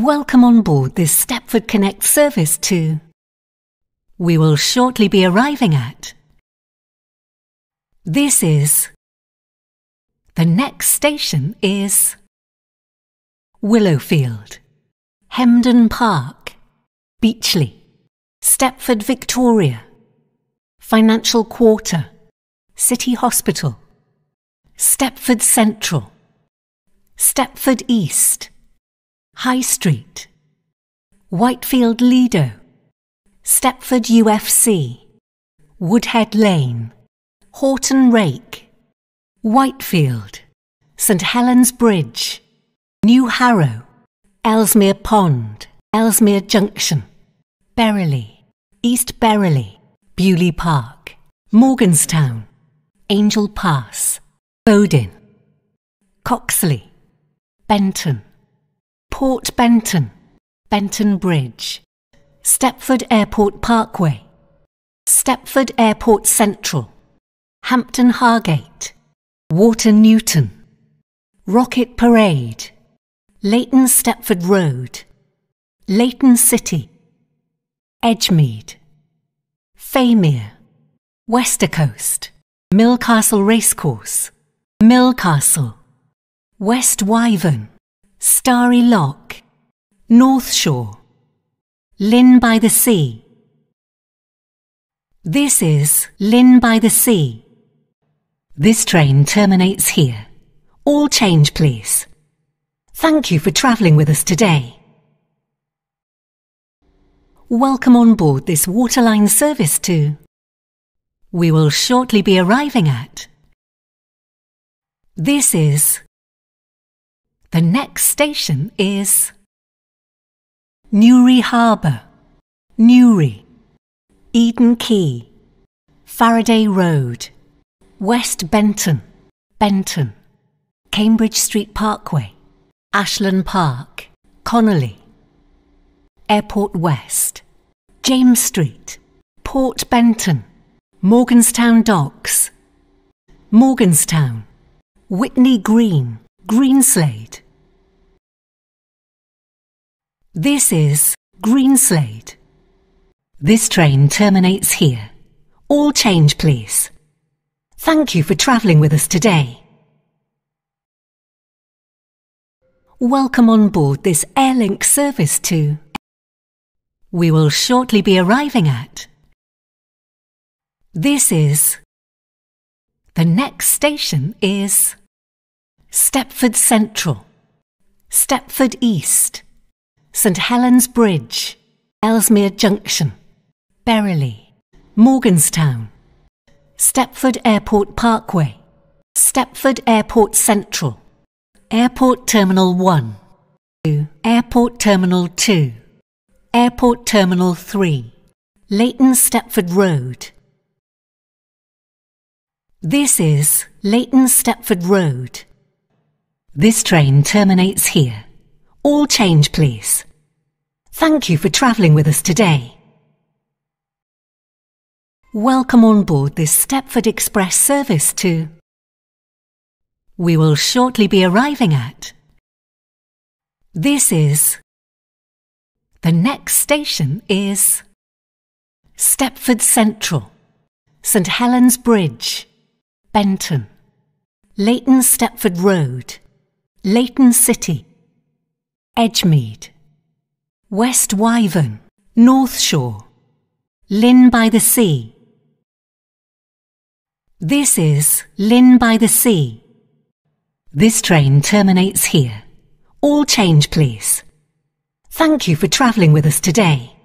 Welcome on board this Stepford Connect service to. We will shortly be arriving at. This is. The next station is. Willowfield, Hemden Park, Beachley, Stepford Victoria, Financial Quarter, City Hospital, Stepford Central, Stepford East. High Street, Whitefield Lido, Stepford UFC, Woodhead Lane, Horton Rake, Whitefield, St Helen's Bridge, New Harrow, Ellesmere Pond, Ellesmere Junction, Berrily, East Berrily, Bewley Park, Morganstown, Angel Pass, Bowden, Coxley, Benton. Port Benton, Benton Bridge, Stepford Airport Parkway, Stepford Airport Central, Hampton Hargate, Water Newton, Rocket Parade, Leighton Stepford Road, Leighton City, Edgemead, Faymere, Westercoast, Millcastle Racecourse, Millcastle, West Wyvern. Starry Lock, North Shore, Lynn by the Sea. This is Lynn by the Sea. This train terminates here. All change, please. Thank you for travelling with us today. Welcome on board this waterline service to. We will shortly be arriving at. This is next station is Newry Harbour, Newry, Eden Quay, Faraday Road, West Benton, Benton, Cambridge Street Parkway, Ashland Park, Connolly, Airport West, James Street, Port Benton, Morganstown Docks, Morganstown, Whitney Green, Greenslade, this is Greenslade. This train terminates here. All change, please. Thank you for travelling with us today. Welcome on board this Airlink service to... We will shortly be arriving at... This is... The next station is... Stepford Central. Stepford East. St Helen's Bridge, Ellesmere Junction, Berrily, Morganstown, Stepford Airport Parkway, Stepford Airport Central, Airport Terminal 1, Airport Terminal 2, Airport Terminal 3, Leighton Stepford Road. This is Leighton Stepford Road. This train terminates here. All change, please. Thank you for travelling with us today. Welcome on board this Stepford Express service to We will shortly be arriving at This is The next station is Stepford Central, St Helens Bridge, Benton, Leighton Stepford Road, Leighton City, Edgemead. West Wyvern, North Shore, Lynn by the Sea. This is Lynn by the Sea. This train terminates here. All change, please. Thank you for travelling with us today.